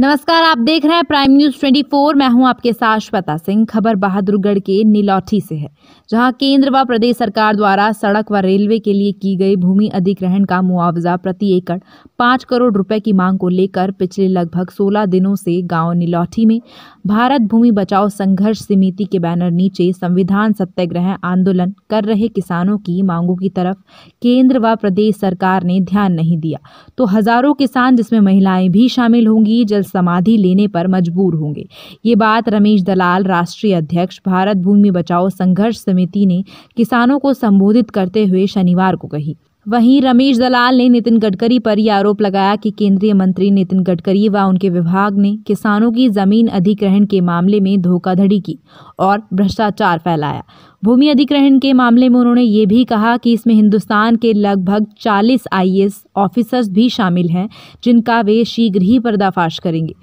नमस्कार आप देख रहे हैं प्राइम न्यूज 24 मैं हूं आपके साथ श्वेता सिंह खबर बहादुरगढ़ के नीलौठी से है जहां केंद्र व प्रदेश सरकार द्वारा सड़क व रेलवे के लिए की गई भूमि अधिग्रहण का मुआवजा प्रति एकड़ पाँच करोड़ रुपए की मांग को लेकर पिछले लगभग सोलह दिनों से गांव नीलौठी में भारत भूमि बचाओ संघर्ष समिति के बैनर नीचे संविधान सत्याग्रह आंदोलन कर रहे किसानों की मांगों की तरफ केंद्र व प्रदेश सरकार ने ध्यान नहीं दिया तो हजारों किसान जिसमें महिलाएं भी शामिल होंगी जल्द समाधि लेने पर मजबूर होंगे ये बात रमेश दलाल राष्ट्रीय अध्यक्ष भारत भूमि बचाओ संघर्ष समिति ने किसानों को संबोधित करते हुए शनिवार को कही वहीं रमेश दलाल ने नितिन गडकरी पर यह आरोप लगाया कि केंद्रीय मंत्री नितिन गडकरी व उनके विभाग ने किसानों की जमीन अधिग्रहण के मामले में धोखाधड़ी की और भ्रष्टाचार फैलाया भूमि अधिग्रहण के मामले में उन्होंने ये भी कहा कि इसमें हिंदुस्तान के लगभग 40 आईएएस ऑफिसर्स भी शामिल हैं जिनका वे शीघ्र ही पर्दाफाश करेंगे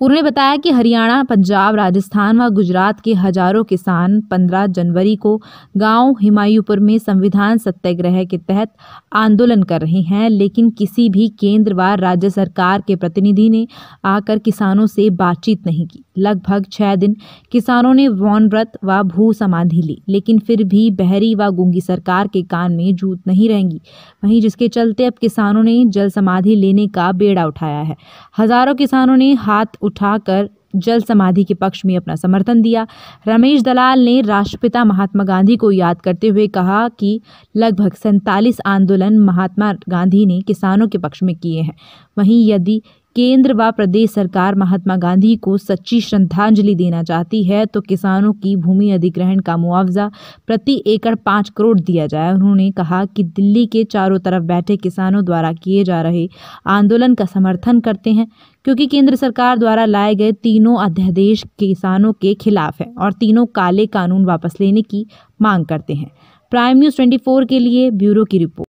उन्होंने बताया कि हरियाणा पंजाब राजस्थान व गुजरात के हजारों किसान 15 जनवरी को गांव हिमायूपुर में संविधान सत्याग्रह के तहत आंदोलन कर रहे हैं लेकिन किसी भी केंद्र व राज्य सरकार के प्रतिनिधि ने आकर किसानों से बातचीत नहीं की लगभग छः दिन किसानों ने वन व्रत व भू समाधि ली लेकिन फिर भी बहरी व गुंगी सरकार के कान में जूत नहीं रहेंगी वहीं जिसके चलते अब किसानों ने जल समाधि लेने का बेड़ा उठाया है हजारों किसानों ने हाथ उठाकर जल समाधि के पक्ष में अपना समर्थन दिया रमेश दलाल ने राष्ट्रपिता महात्मा गांधी को याद करते हुए कहा कि लगभग सैंतालीस आंदोलन महात्मा गांधी ने किसानों के पक्ष में किए हैं वहीं यदि केंद्र व प्रदेश सरकार महात्मा गांधी को सच्ची श्रद्धांजलि देना चाहती है तो किसानों की भूमि अधिग्रहण का मुआवजा प्रति एकड़ पाँच करोड़ दिया जाए उन्होंने कहा कि दिल्ली के चारों तरफ बैठे किसानों द्वारा किए जा रहे आंदोलन का समर्थन करते हैं क्योंकि केंद्र सरकार द्वारा लाए गए तीनों अध्यादेश किसानों के खिलाफ है और तीनों काले कानून वापस लेने की मांग करते हैं प्राइम न्यूज़ ट्वेंटी के लिए ब्यूरो की रिपोर्ट